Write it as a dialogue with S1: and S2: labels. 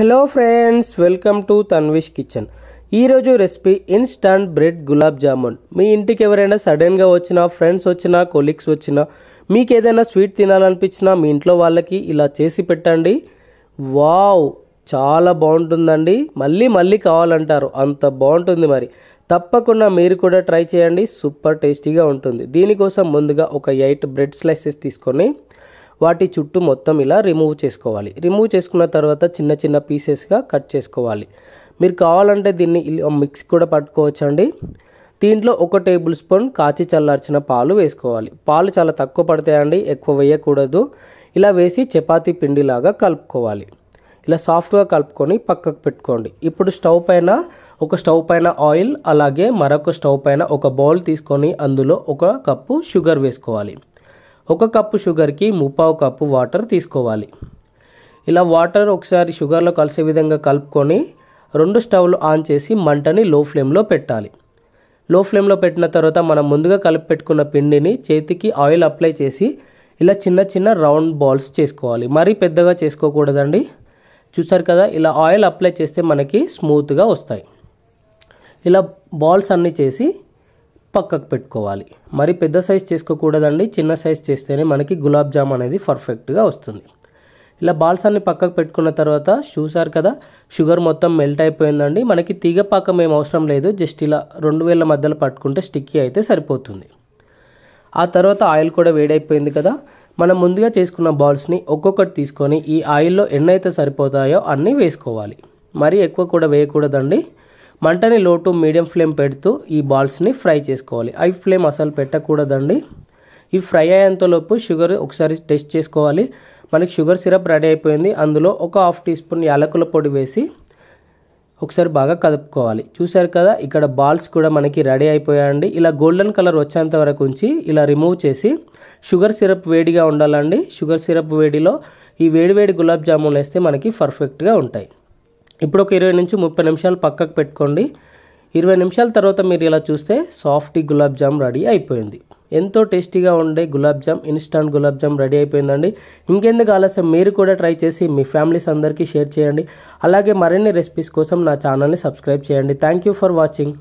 S1: hello friends welcome to Tanvish kitchen ఈరోజు recipe instant bread gulab jamun మీ ఇంటికి ఎవరైనా సడన్గా వచ్చినా ఫ్రెండ్స్ వచ్చినా కొలీగ్స్ వచ్చినా మీకు ఏదైనా స్వీట్ తినాలనిపించినా మీ ఇంట్లో వాళ్ళకి ఇలా చేసి పెట్టండి వావ్ చాలా బాగుంటుందండి మళ్ళీ మళ్ళీ కావాలంటారు అంత బాగుంటుంది మరి తప్పకుండా మీరు కూడా ట్రై చేయండి సూపర్ టేస్టీగా ఉంటుంది దీనికోసం ముందుగా ఒక ఎయిట్ బ్రెడ్ స్లైసెస్ తీసుకొని వాటి చుట్టూ మొత్తం ఇలా రిమూవ్ చేసుకోవాలి రిమూవ్ చేసుకున్న తర్వాత చిన్న చిన్న పీసెస్గా కట్ చేసుకోవాలి మీరు కావాలంటే దీన్ని మిక్స్ కూడా పట్టుకోవచ్చండి దీంట్లో ఒక టేబుల్ స్పూన్ కాచి చల్లార్చిన పాలు వేసుకోవాలి పాలు చాలా తక్కువ పడతాయండి ఎక్కువ వేయకూడదు ఇలా వేసి చపాతీ పిండిలాగా కలుపుకోవాలి ఇలా సాఫ్ట్గా కలుపుకొని పక్కకు పెట్టుకోండి ఇప్పుడు స్టవ్ పైన ఒక స్టవ్ పైన ఆయిల్ అలాగే మరొక స్టవ్ పైన ఒక బౌల్ తీసుకొని అందులో ఒక కప్పు షుగర్ వేసుకోవాలి ఒక కప్పు షుగర్కి ముప్పావు కప్పు వాటర్ తీసుకోవాలి ఇలా వాటర్ ఒకసారి షుగర్లో కలిసే విధంగా కలుపుకొని రెండు స్టవ్లు ఆన్ చేసి మంటని లో ఫ్లేమ్లో పెట్టాలి లో ఫ్లేమ్లో పెట్టిన తర్వాత మనం ముందుగా కలిపి పెట్టుకున్న పిండిని చేతికి ఆయిల్ అప్లై చేసి ఇలా చిన్న చిన్న రౌండ్ బాల్స్ చేసుకోవాలి మరీ పెద్దగా చేసుకోకూడదండి చూసారు కదా ఇలా ఆయిల్ అప్లై చేస్తే మనకి స్మూత్గా వస్తాయి ఇలా బాల్స్ అన్నీ చేసి పక్కకు పెట్టుకోవాలి మరి పెద్ద సైజ్ చేసుకోకూడదండి చిన్న సైజ్ చేస్తేనే మనకి గులాబ్ జామ్ అనేది పర్ఫెక్ట్గా వస్తుంది ఇలా బాల్స్ అన్ని పక్కకు పెట్టుకున్న తర్వాత చూసారు కదా షుగర్ మొత్తం మెల్ట్ అయిపోయిందండి మనకి తీగ పాకం ఏం అవసరం లేదు జస్ట్ ఇలా రెండు వేల మధ్యలో పట్టుకుంటే స్టిక్కీ అయితే సరిపోతుంది ఆ తర్వాత ఆయిల్ కూడా వేడైపోయింది కదా మనం ముందుగా చేసుకున్న బాల్స్ని ఒక్కొక్కటి తీసుకొని ఈ ఆయిల్లో ఎన్నైతే సరిపోతాయో అన్నీ వేసుకోవాలి మరీ ఎక్కువ కూడా వేయకూడదండి మంటని లో టు మీడియం ఫ్లేమ్ పెడుతూ ఈ బాల్స్ని ఫ్రై చేసుకోవాలి హై ఫ్లేమ్ అసలు పెట్టకూడదండి ఈ ఫ్రై అయ్యేంతలోపు షుగర్ ఒకసారి టెస్ట్ చేసుకోవాలి మనకి షుగర్ సిరప్ రెడీ అయిపోయింది అందులో ఒక హాఫ్ టీ స్పూన్ యాలకుల పొడి వేసి ఒకసారి బాగా కదుపుకోవాలి చూసారు కదా ఇక్కడ బాల్స్ కూడా మనకి రెడీ అయిపోయాయండి ఇలా గోల్డెన్ కలర్ వచ్చేంత వరకు ఉంచి ఇలా రిమూవ్ చేసి షుగర్ సిరప్ వేడిగా ఉండాలండి షుగర్ సిరప్ వేడిలో ఈ వేడివేడి గులాబ్ జామున్ వేస్తే మనకి పర్ఫెక్ట్గా ఉంటాయి ఇప్పుడు ఒక ఇరవై నుంచి ముప్పై నిమిషాలు పక్కకు పెట్టుకోండి ఇరవై నిమిషాల తర్వాత మీరు ఇలా చూస్తే సాఫ్టీ గులాబ్ జామ్ రెడీ అయిపోయింది ఎంతో టేస్టీగా ఉండే గులాబ్ జామ్ ఇన్స్టాంట్ గులాబ్ జామ్ రెడీ అయిపోయిందండి ఇంకెందుకు ఆలస్యం మీరు కూడా ట్రై చేసి మీ ఫ్యామిలీస్ అందరికీ షేర్ చేయండి అలాగే మరిన్ని రెసిపీస్ కోసం నా ఛానల్ని సబ్స్క్రైబ్ చేయండి థ్యాంక్ యూ ఫర్ వాచింగ్